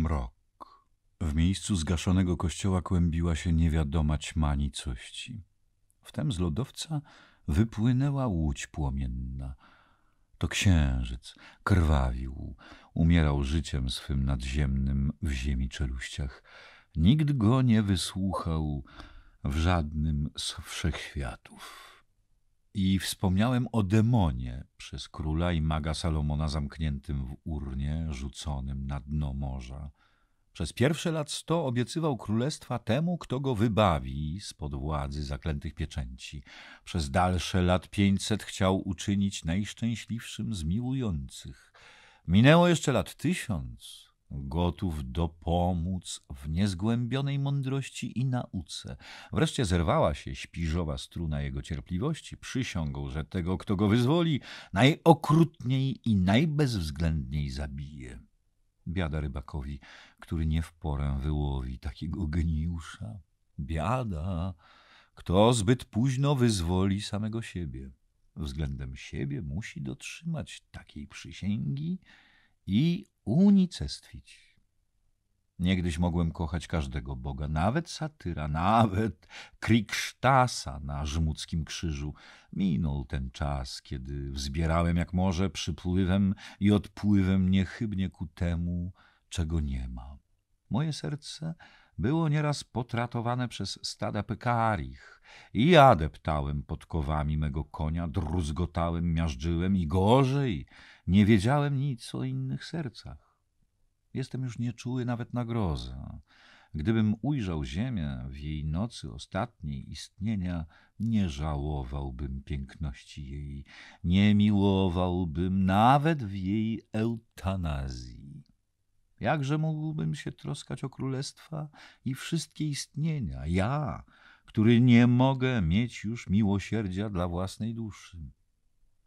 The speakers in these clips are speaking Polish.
Mrok. W miejscu zgaszonego kościoła kłębiła się niewiadoma ćma nicości. Wtem z lodowca wypłynęła łódź płomienna. To księżyc krwawił, umierał życiem swym nadziemnym w ziemi czeluściach. Nikt go nie wysłuchał w żadnym z wszechświatów. I wspomniałem o demonie przez króla i maga Salomona zamkniętym w urnie, rzuconym na dno morza. Przez pierwsze lat sto obiecywał królestwa temu, kto go wybawi spod władzy zaklętych pieczęci. Przez dalsze lat pięćset chciał uczynić najszczęśliwszym z miłujących. Minęło jeszcze lat tysiąc, gotów dopomóc w niezgłębionej mądrości i nauce. Wreszcie zerwała się śpiżowa struna jego cierpliwości, przysiągł, że tego, kto go wyzwoli, najokrutniej i najbezwzględniej zabije. Biada rybakowi, który nie w porę wyłowi takiego geniusza. Biada, kto zbyt późno wyzwoli samego siebie. Względem siebie musi dotrzymać takiej przysięgi, i unicestwić. Niegdyś mogłem kochać każdego boga, nawet satyra, nawet kriksztasa na żmudzkim krzyżu. Minął ten czas, kiedy wzbierałem jak może przypływem i odpływem niechybnie ku temu, czego nie ma. Moje serce było nieraz potratowane przez stada pekarich i ja deptałem podkowami mego konia, druzgotałem, miażdżyłem i gorzej – nie wiedziałem nic o innych sercach. Jestem już nieczuły nawet na grozę. Gdybym ujrzał ziemię w jej nocy ostatniej istnienia, nie żałowałbym piękności jej, nie miłowałbym nawet w jej eutanazji. Jakże mógłbym się troskać o królestwa i wszystkie istnienia, ja, który nie mogę mieć już miłosierdzia dla własnej duszy?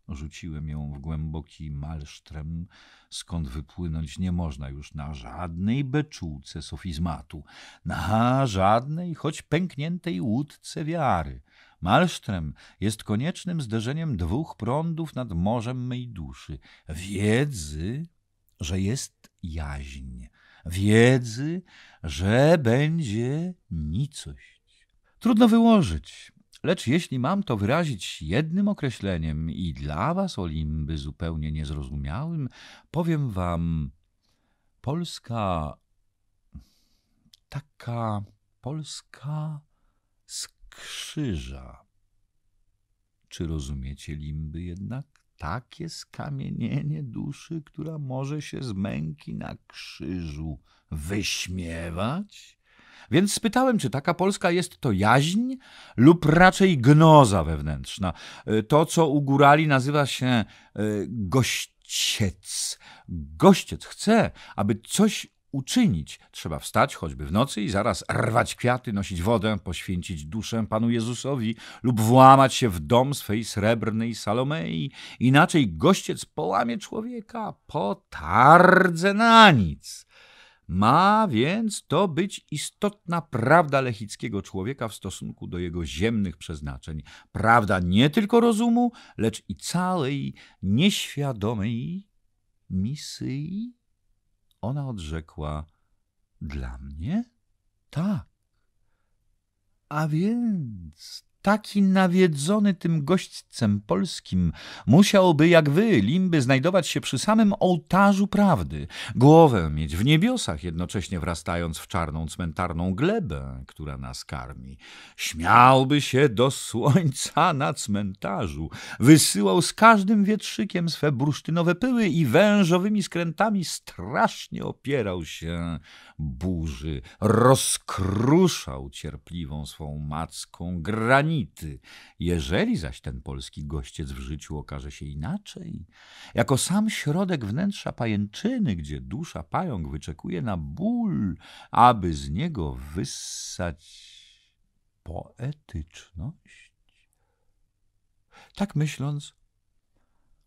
Rzuciłem ją w głęboki malsztrem, skąd wypłynąć nie można już na żadnej beczułce sofizmatu, na żadnej, choć pękniętej łódce wiary. Malsztrem jest koniecznym zderzeniem dwóch prądów nad morzem mej duszy. Wiedzy, że jest jaźń. Wiedzy, że będzie nicość. Trudno wyłożyć, Lecz jeśli mam to wyrazić jednym określeniem i dla was, Olimby, zupełnie niezrozumiałym, powiem wam, Polska taka Polska z krzyża Czy rozumiecie limby jednak? Takie skamienienie duszy, która może się z męki na krzyżu wyśmiewać więc spytałem, czy taka Polska jest to jaźń lub raczej gnoza wewnętrzna. E, to, co u górali nazywa się e, gościec. Gościec chce, aby coś uczynić. Trzeba wstać choćby w nocy i zaraz rwać kwiaty, nosić wodę, poświęcić duszę Panu Jezusowi lub włamać się w dom swej srebrnej Salomei. Inaczej gościec połamie człowieka, potardze na nic. Ma więc to być istotna prawda lechickiego człowieka w stosunku do jego ziemnych przeznaczeń. Prawda nie tylko rozumu, lecz i całej nieświadomej misji. Ona odrzekła: Dla mnie? Tak. A więc taki nawiedzony tym gośćcem polskim musiałby, jak wy, Limby, znajdować się przy samym ołtarzu prawdy, głowę mieć w niebiosach, jednocześnie wrastając w czarną cmentarną glebę, która nas karmi. Śmiałby się do słońca na cmentarzu, wysyłał z każdym wietrzykiem swe bursztynowe pyły i wężowymi skrętami strasznie opierał się burzy, rozkruszał cierpliwą swą macką granicę, jeżeli zaś ten polski gościec w życiu okaże się inaczej, jako sam środek wnętrza pajęczyny, gdzie dusza pająk wyczekuje na ból, aby z niego wyssać poetyczność. Tak myśląc,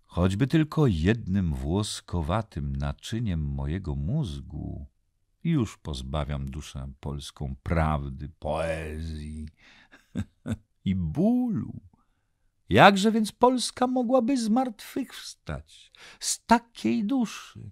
choćby tylko jednym włoskowatym naczyniem mojego mózgu, już pozbawiam duszę polską prawdy, poezji, i bólu. Jakże więc Polska mogłaby zmartwychwstać z takiej duszy?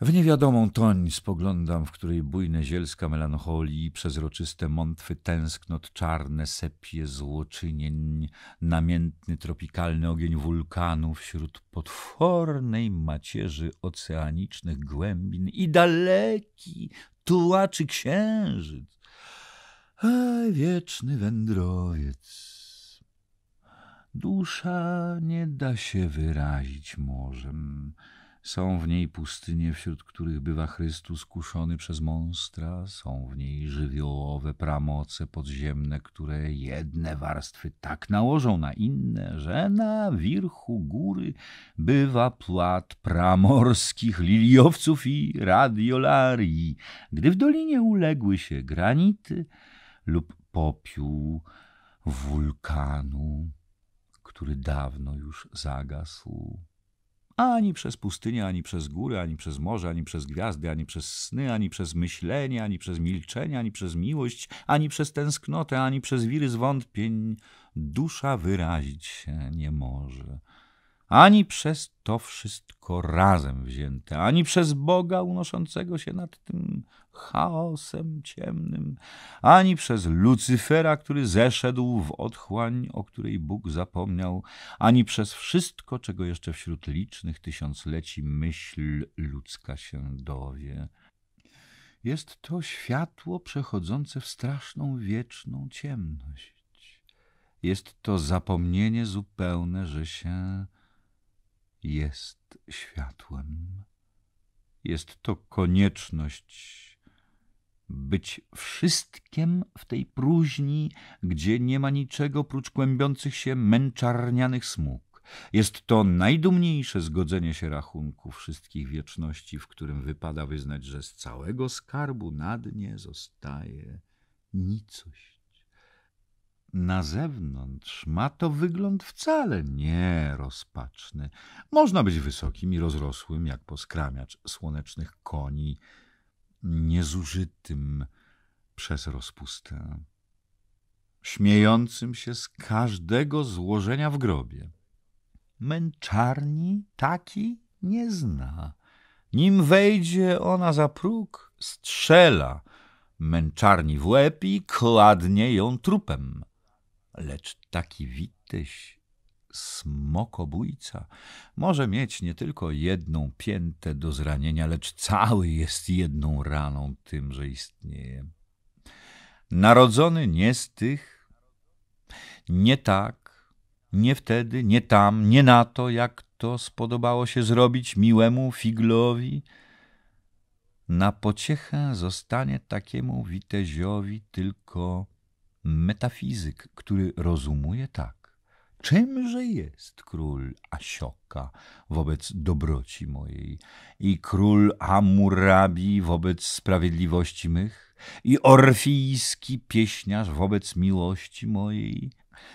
W niewiadomą toń spoglądam, w której bujne zielska melancholii, przezroczyste mątwy tęsknot, czarne sepie złoczynień, namiętny tropikalny ogień wulkanu wśród potwornej macierzy oceanicznych głębin i daleki tułaczy księżyc, wieczny wędrowiec. Dusza nie da się wyrazić morzem. Są w niej pustynie, wśród których bywa Chrystus kuszony przez monstra, są w niej żywiołowe pramoce podziemne, które jedne warstwy tak nałożą na inne, że na wirchu góry bywa płat pramorskich liliowców i radiolarii. Gdy w dolinie uległy się granity, lub popiół wulkanu, który dawno już zagasł. Ani przez pustynię, ani przez góry, ani przez morze, ani przez gwiazdy, ani przez sny, ani przez myślenie, ani przez milczenie, ani przez miłość, ani przez tęsknotę, ani przez wiry zwątpień dusza wyrazić się nie może ani przez to wszystko razem wzięte, ani przez Boga unoszącego się nad tym chaosem ciemnym, ani przez Lucyfera, który zeszedł w otchłań, o której Bóg zapomniał, ani przez wszystko, czego jeszcze wśród licznych tysiącleci myśl ludzka się dowie. Jest to światło przechodzące w straszną wieczną ciemność. Jest to zapomnienie zupełne, że się jest światłem. Jest to konieczność być wszystkim w tej próżni, gdzie nie ma niczego prócz kłębiących się męczarnianych smug. Jest to najdumniejsze zgodzenie się rachunku wszystkich wieczności, w którym wypada wyznać, że z całego skarbu na dnie zostaje nicość. Na zewnątrz ma to wygląd wcale nie rozpaczny. Można być wysokim i rozrosłym, jak poskramiacz słonecznych koni, niezużytym przez rozpustę, śmiejącym się z każdego złożenia w grobie. Męczarni taki nie zna. Nim wejdzie ona za próg, strzela męczarni w łeb i kładnie ją trupem lecz taki witeś smokobójca może mieć nie tylko jedną piętę do zranienia, lecz cały jest jedną raną tym, że istnieje. Narodzony nie z tych, nie tak, nie wtedy, nie tam, nie na to, jak to spodobało się zrobić miłemu figlowi, na pociechę zostanie takiemu witeziowi tylko metafizyk, który rozumuje tak. Czymże jest król Asioka wobec dobroci mojej i król Amurabi wobec sprawiedliwości mych i orfijski pieśniarz wobec miłości mojej?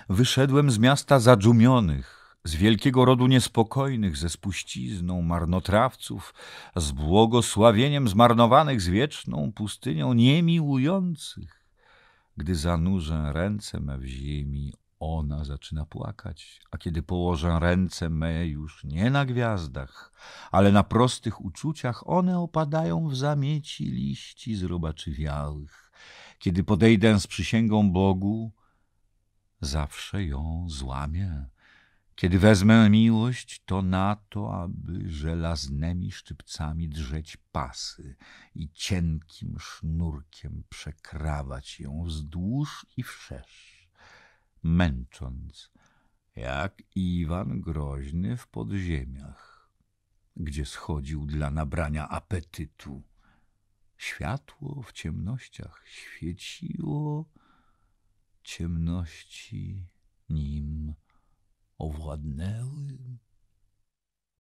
Wyszedłem z miasta zadzumionych, z wielkiego rodu niespokojnych, ze spuścizną marnotrawców, z błogosławieniem zmarnowanych, z wieczną pustynią niemiłujących. Gdy zanurzę ręce me w ziemi, ona zaczyna płakać, a kiedy położę ręce me już nie na gwiazdach, ale na prostych uczuciach, one opadają w zamieci liści zrobaczywiałych. Kiedy podejdę z przysięgą Bogu, zawsze ją złamię kiedy wezmę miłość, to na to, aby żelaznymi szczypcami drzeć pasy i cienkim sznurkiem przekrawać ją wzdłuż i wszerz, męcząc, jak Iwan Groźny w podziemiach, gdzie schodził dla nabrania apetytu. Światło w ciemnościach świeciło, ciemności nim Au revoir